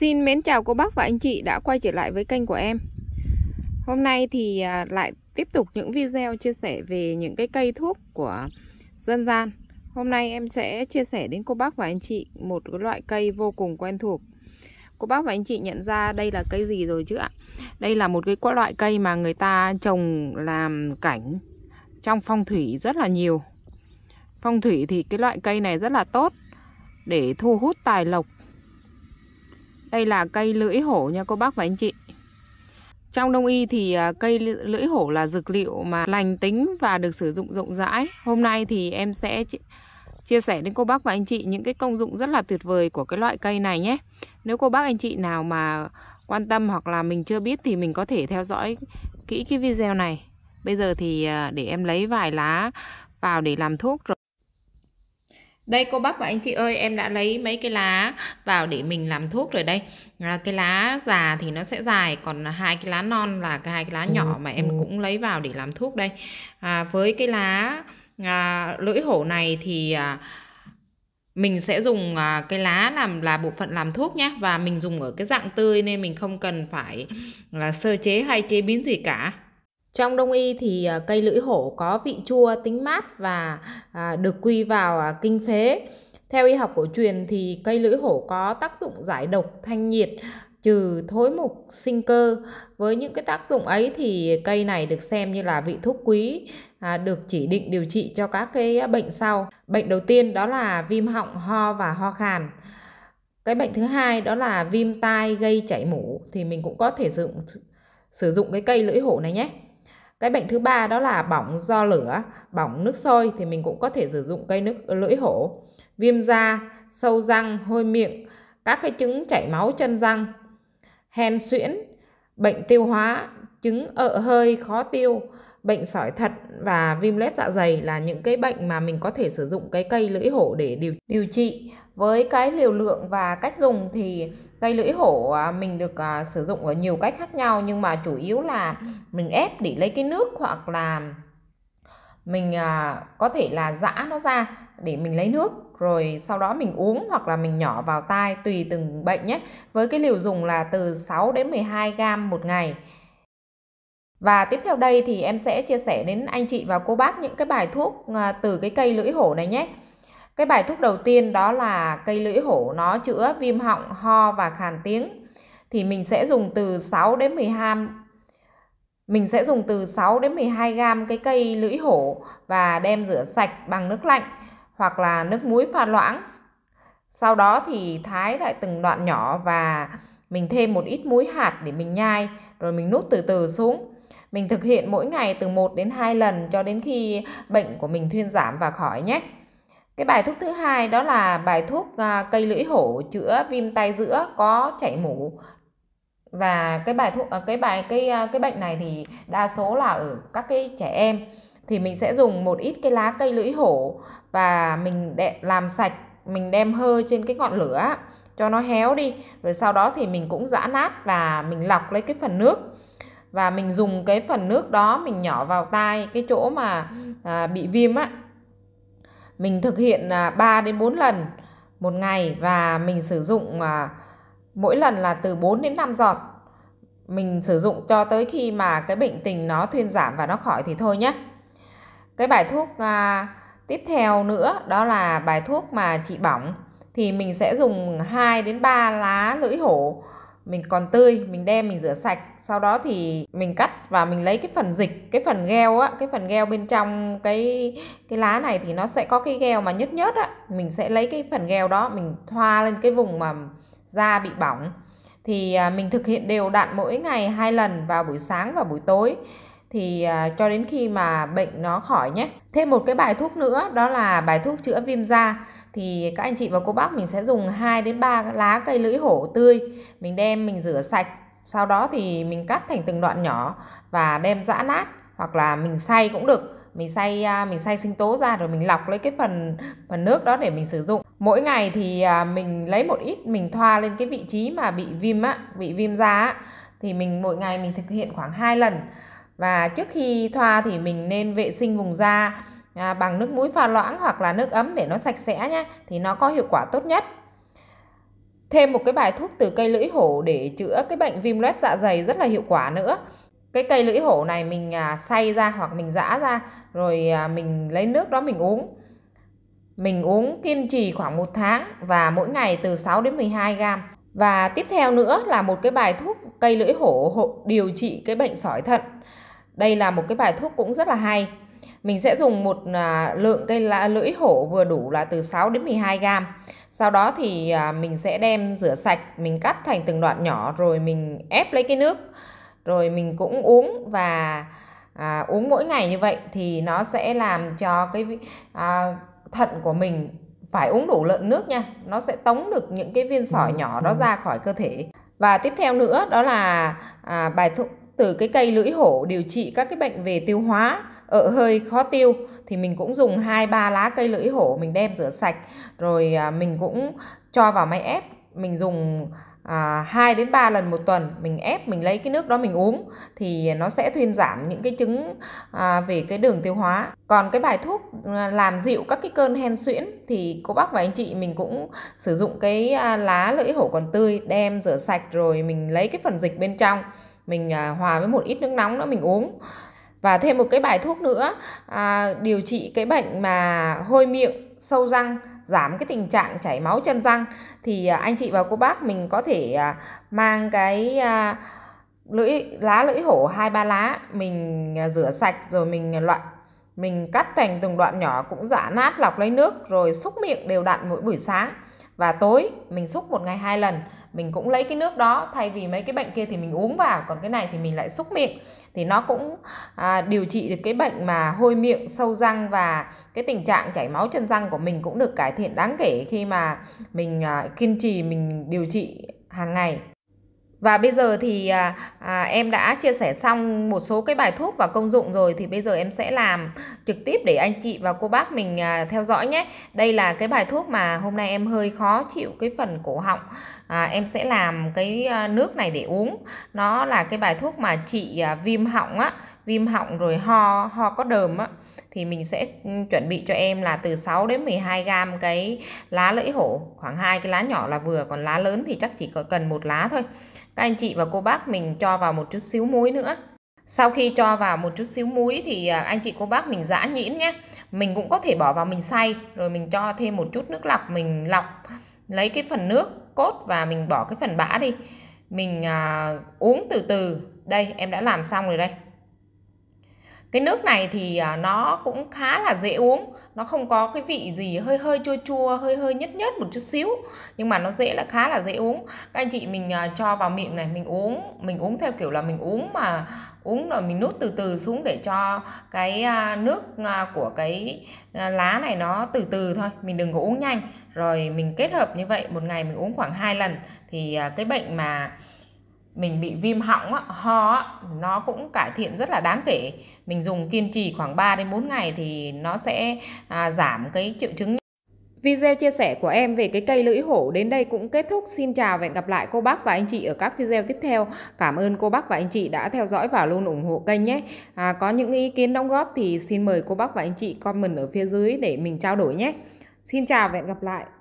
Xin mến chào cô bác và anh chị đã quay trở lại với kênh của em Hôm nay thì à, lại tiếp tục những video chia sẻ về những cái cây thuốc của dân gian Hôm nay em sẽ chia sẻ đến cô bác và anh chị một cái loại cây vô cùng quen thuộc Cô bác và anh chị nhận ra đây là cây gì rồi chứ ạ Đây là một cái loại cây mà người ta trồng làm cảnh trong phong thủy rất là nhiều Phong thủy thì cái loại cây này rất là tốt để thu hút tài lộc đây là cây lưỡi hổ nha cô bác và anh chị trong đông y thì à, cây lưỡi hổ là dược liệu mà lành tính và được sử dụng rộng rãi. Hôm nay thì em sẽ chia sẻ đến cô bác và anh chị những cái công dụng rất là tuyệt vời của cái loại cây này nhé. Nếu cô bác anh chị nào mà quan tâm hoặc là mình chưa biết thì mình có thể theo dõi kỹ cái video này. Bây giờ thì à, để em lấy vài lá vào để làm thuốc rồi đây cô bác và anh chị ơi em đã lấy mấy cái lá vào để mình làm thuốc rồi đây à, cái lá già thì nó sẽ dài còn hai cái lá non là cái hai cái lá nhỏ mà em ừ. cũng lấy vào để làm thuốc đây à, với cái lá à, lưỡi hổ này thì à, mình sẽ dùng à, cái lá làm là bộ phận làm thuốc nhé và mình dùng ở cái dạng tươi nên mình không cần phải là sơ chế hay chế biến gì cả trong đông y thì à, cây lưỡi hổ có vị chua, tính mát và à, được quy vào à, kinh phế. Theo y học cổ truyền thì cây lưỡi hổ có tác dụng giải độc, thanh nhiệt, trừ thối mục sinh cơ với những cái tác dụng ấy thì cây này được xem như là vị thuốc quý được chỉ định điều trị cho các cái bệnh sau bệnh đầu tiên đó là viêm họng ho và ho khàn cái bệnh thứ hai đó là viêm tai gây chảy mũ thì mình cũng có thể sử dụng sử dụng cái cây lưỡi hổ này nhé cái bệnh thứ ba đó là bỏng do lửa bỏng nước sôi thì mình cũng có thể sử dụng cây nước lưỡi hổ viêm da sâu răng hôi miệng các cái chứng chảy máu chân răng hen suyễn bệnh tiêu hóa chứng ợ hơi khó tiêu bệnh sỏi thận và viêm lết dạ dày là những cái bệnh mà mình có thể sử dụng cái cây lưỡi hổ để điều, điều trị. Với cái liều lượng và cách dùng thì cây lưỡi hổ à, mình được à, sử dụng ở nhiều cách khác nhau nhưng mà chủ yếu là mình ép để lấy cái nước hoặc là mình à, có thể là giã nó ra để mình lấy nước rồi sau đó mình uống hoặc là mình nhỏ vào tai tùy từng bệnh nhé. Với cái liều dùng là từ 6 đến 12 gram một ngày. Và tiếp theo đây thì em sẽ chia sẻ đến anh chị và cô bác những cái bài thuốc à, từ cái cây lưỡi hổ này nhé. Cái bài thuốc đầu tiên đó là cây lưỡi hổ nó chữa viêm họng, ho và khàn tiếng. Thì mình sẽ dùng từ 6 đến 12 mình sẽ dùng từ 6 đến 12 gram cái cây lưỡi hổ và đem rửa sạch bằng nước lạnh hoặc là nước muối pha loãng. Sau đó thì thái lại từng đoạn nhỏ và mình thêm một ít muối hạt để mình nhai rồi mình nuốt từ từ xuống mình thực hiện mỗi ngày từ 1 đến 2 lần cho đến khi bệnh của mình thuyên giảm và khỏi nhé. Cái bài thuốc thứ hai đó là bài thuốc à, cây lưỡi hổ chữa viêm tay giữa có chảy mũ và cái bài thuốc à, cái bài cái à, cái bệnh này thì đa số là ở các cái trẻ em thì mình sẽ dùng một ít cái lá cây lưỡi hổ và mình để làm sạch mình đem hơ trên cái ngọn lửa cho nó héo đi rồi sau đó thì mình cũng giã nát và mình lọc lấy cái phần nước và mình dùng cái phần nước đó mình nhỏ vào tai cái chỗ mà à, bị viêm á mình thực hiện à, 3 đến 4 lần một ngày và mình sử dụng à, mỗi lần là từ 4 đến 5 giọt mình sử dụng cho tới khi mà cái bệnh tình nó thuyên giảm và nó khỏi thì thôi nhé cái bài thuốc à, tiếp theo nữa đó là bài thuốc mà trị bỏng thì mình sẽ dùng 2 đến 3 lá lưỡi hổ mình còn tươi mình đem mình rửa sạch sau đó thì mình cắt và mình lấy cái phần dịch cái phần gheo á cái phần gheo bên trong cái cái lá này thì nó sẽ có cái gheo mà nhớt nhớt á mình sẽ lấy cái phần gheo đó mình thoa lên cái vùng mà da bị bỏng thì à, mình thực hiện đều đặn mỗi ngày hai lần vào buổi sáng và buổi tối thì à, cho đến khi mà bệnh nó khỏi nhé. Thêm một cái bài thuốc nữa đó là bài thuốc chữa viêm da thì các anh chị và cô bác mình sẽ dùng 2 đến 3 lá cây lưỡi hổ tươi, mình đem mình rửa sạch, sau đó thì mình cắt thành từng đoạn nhỏ và đem giã nát hoặc là mình xay cũng được mình xay à, mình xay sinh tố ra rồi mình lọc lấy cái phần phần nước đó để mình sử dụng mỗi ngày thì à, mình lấy một ít mình thoa lên cái vị trí mà bị viêm á bị viêm da á thì mình mỗi ngày mình thực hiện khoảng 2 lần và trước khi thoa thì mình nên vệ sinh vùng da à, bằng nước mũi pha loãng hoặc là nước ấm để nó sạch sẽ nhé thì nó có hiệu quả tốt nhất thêm một cái bài thuốc từ cây lưỡi hổ để chữa cái bệnh viêm loét dạ dày rất là hiệu quả nữa cái cây lưỡi hổ này mình à, xay ra hoặc mình giã ra rồi à, mình lấy nước đó mình uống mình uống kiên trì khoảng một tháng và mỗi ngày từ 6 đến 12 gram và tiếp theo nữa là một cái bài thuốc cây lưỡi hổ, hổ điều trị cái bệnh sỏi thận đây là một cái bài thuốc cũng rất là hay. Mình sẽ dùng một à, lượng cây lưỡi hổ vừa đủ là từ 6 đến 12 gram. Sau đó thì à, mình sẽ đem rửa sạch, mình cắt thành từng đoạn nhỏ rồi mình ép lấy cái nước. Rồi mình cũng uống và à, uống mỗi ngày như vậy thì nó sẽ làm cho cái à, thận của mình phải uống đủ lượng nước nha nó sẽ tống được những cái viên sỏi ừ, nhỏ ừ. đó ra khỏi cơ thể và tiếp theo nữa đó là à, bài thuốc từ cái cây lưỡi hổ điều trị các cái bệnh về tiêu hóa ở hơi khó tiêu thì mình cũng dùng hai ba lá cây lưỡi hổ mình đem rửa sạch rồi à, mình cũng cho vào máy ép mình dùng à, 2 đến 3 lần một tuần mình ép mình lấy cái nước đó mình uống thì nó sẽ thuyên giảm những cái chứng à, về cái đường tiêu hóa còn cái bài thuốc à, làm dịu các cái cơn hen suyễn thì cô bác và anh chị mình cũng sử dụng cái à, lá lưỡi hổ còn tươi đem rửa sạch rồi mình lấy cái phần dịch bên trong mình à, hòa với một ít nước nóng nữa mình uống và thêm một cái bài thuốc nữa à, điều trị cái bệnh mà hôi miệng sâu răng giảm cái tình trạng chảy máu chân răng thì à, anh chị và cô bác mình có thể à, mang cái lưỡi lá lưỡi hổ hai ba lá mình rửa sạch rồi mình loại mình cắt thành từng đoạn nhỏ cũng giả nát lọc lấy nước rồi xúc miệng đều đặn mỗi buổi sáng và tối mình xúc một ngày hai lần mình cũng lấy cái nước đó thay vì mấy cái bệnh kia thì mình uống vào còn cái này thì mình lại xúc miệng thì nó cũng à, điều trị được cái bệnh mà hôi miệng sâu răng và cái tình trạng chảy máu chân răng của mình cũng được cải thiện đáng kể khi mà mình à, kiên trì mình điều trị hàng ngày và bây giờ thì à, à, em đã chia sẻ xong một số cái bài thuốc và công dụng rồi thì bây giờ em sẽ làm trực tiếp để anh chị và cô bác mình à, theo dõi nhé. Đây là cái bài thuốc mà hôm nay em hơi khó chịu cái phần cổ họng à, em sẽ làm cái ờ, nước này để uống nó là cái bài thuốc mà trị ờ, viêm họng á viêm họng rồi ho ho có đờm á thì mình sẽ ừ, chuẩn bị cho em là từ 6 đến 12 gram cái lá lưỡi hổ khoảng hai cái lá nhỏ là vừa còn lá lớn thì chắc chỉ có cần một lá thôi các anh chị và cô bác mình cho vào một chút xíu muối nữa sau khi cho vào một chút xíu muối thì ờ, anh chị cô bác mình giã nhuyễn nhé mình cũng có thể bỏ vào mình xay rồi mình cho thêm một chút nước lọc mình lọc lấy cái phần nước cốt và mình bỏ cái phần bã đi mình à, uống từ từ đây em đã làm xong rồi đây cái nước này thì à, nó cũng khá là dễ uống nó không có cái vị gì hơi hơi chua chua hơi hơi nhất nhất một chút xíu nhưng mà nó dễ là khá là dễ uống các anh chị mình à, cho vào miệng này mình uống mình uống theo kiểu là mình uống mà uống rồi mình nuốt từ từ xuống để cho cái à, nước của cái lá này nó từ từ thôi mình đừng có uống nhanh rồi mình kết hợp như vậy một ngày mình uống khoảng 2 lần thì cái bệnh mà mình bị viêm họng á, ho á, nó cũng cải thiện rất là đáng kể mình dùng kiên trì khoảng 3 đến 4 ngày thì nó sẽ à, giảm cái triệu chứng Video chia sẻ của em về cái cây lưỡi hổ đến đây cũng kết thúc. Xin chào và hẹn gặp lại cô bác và anh chị ở các video tiếp theo. Cảm ơn cô bác và anh chị đã theo dõi và luôn ủng hộ kênh nhé. À, có những ý kiến đóng góp thì xin mời cô bác và anh chị comment ở phía dưới để mình trao đổi nhé. Xin chào và hẹn gặp lại.